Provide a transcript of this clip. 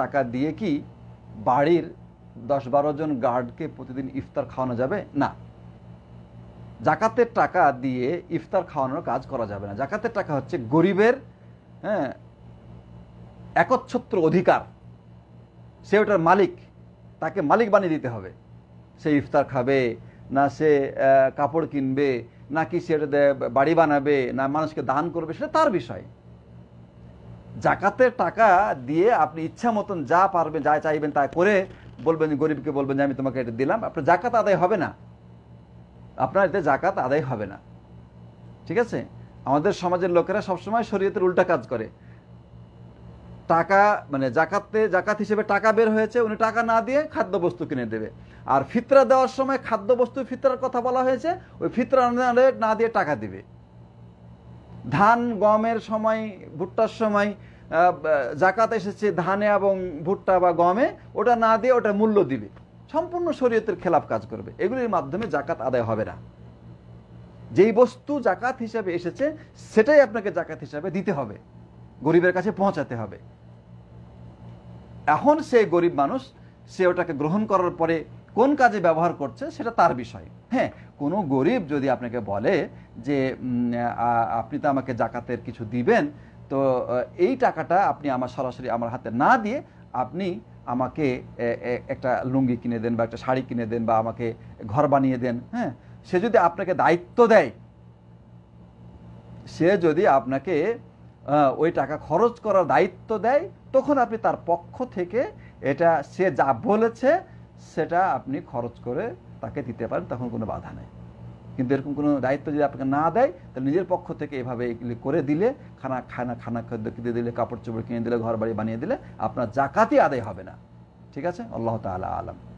টাকা দিয়ে কি বাড়ির দশ বারো জন গার্ডকে প্রতিদিন ইফতার খাওয়ানো যাবে না জাকাতের টাকা দিয়ে ইফতার খাওয়ানোর কাজ করা যাবে না জাকাতের টাকা হচ্ছে গরিবের হ্যাঁ একচ্ছত্র অধিকার সে ওটার মালিক তাকে মালিক বানিয়ে দিতে হবে সে ইফতার খাবে না সে কাপড় কিনবে নাকি সে বাড়ি বানাবে না মানুষকে দান করবে সেটা তার বিষয় জাকাতের টাকা দিয়ে আপনি ইচ্ছা মতন যা পারবেন যা চাইবেন তা করে বলবেন গরিবকে বলবেন যে আমি তোমাকে এটা দিলাম আপনার জাকাত আদায় হবে না আপনার এতে জাকাত আদায় হবে না ঠিক আছে আমাদের সমাজের লোকেরা সবসময় শরীয়তের উল্টা কাজ করে টাকা মানে জাকাতে জাকাত হিসেবে টাকা বের হয়েছে উনি টাকা না দিয়ে খাদ্যবস্তু কিনে দেবে আর ফিতরা দেওয়ার সময় খাদ্যবস্তু ফিতরার কথা বলা হয়েছে ওই ফিতরা না দিয়ে টাকা দিবে ধান গমের সময় ভুট্টার সময় জাকাত এসেছে ধানে এবং ভুট্টা বা গমে ওটা না দিয়ে ওটা মূল্য দিবে সম্পূর্ণ শরীয়তের খেলাপ কাজ করবে এগুলির মাধ্যমে জাকাত আদায় হবে না যেই বস্তু জাকাত হিসাবে এসেছে সেটাই আপনাকে জাকাত হিসাবে দিতে হবে গরিবের কাছে পৌঁছাতে হবে এখন সে গরিব মানুষ সে ওটাকে গ্রহণ করার পরে কোন কাজে ব্যবহার করছে সেটা তার বিষয় হ্যাঁ কোনো গরিব যদি আপনাকে বলে যে আপনি তো আমাকে জাকাতের কিছু দিবেন তো এই টাকাটা আপনি আমার সরাসরি আমার হাতে না দিয়ে আপনি আমাকে একটা লুঙ্গি কিনে দেন বা একটা শাড়ি কিনে দেন বা আমাকে ঘর বানিয়ে দেন হ্যাঁ সে যদি আপনাকে দায়িত্ব দেয় সে যদি আপনাকে ওই টাকা খরচ করার দায়িত্ব দেয় তখন আপনি তার পক্ষ থেকে এটা সে যা বলেছে সেটা আপনি খরচ করে তাকে দিতে পারেন তখন কোনো বাধা নেই কিন্তু এরকম কোনো দায়িত্ব যদি আপনাকে না দেয় তাহলে নিজের পক্ষ থেকে এভাবে এগুলি করে দিলে খানা খানা খানা খেতে দিলে কাপড় চোপড় কিনে দিলে ঘর বাড়ি বানিয়ে দিলে আপনার জাকাতই আদায় হবে না ঠিক আছে আল্লাহ তালা আলম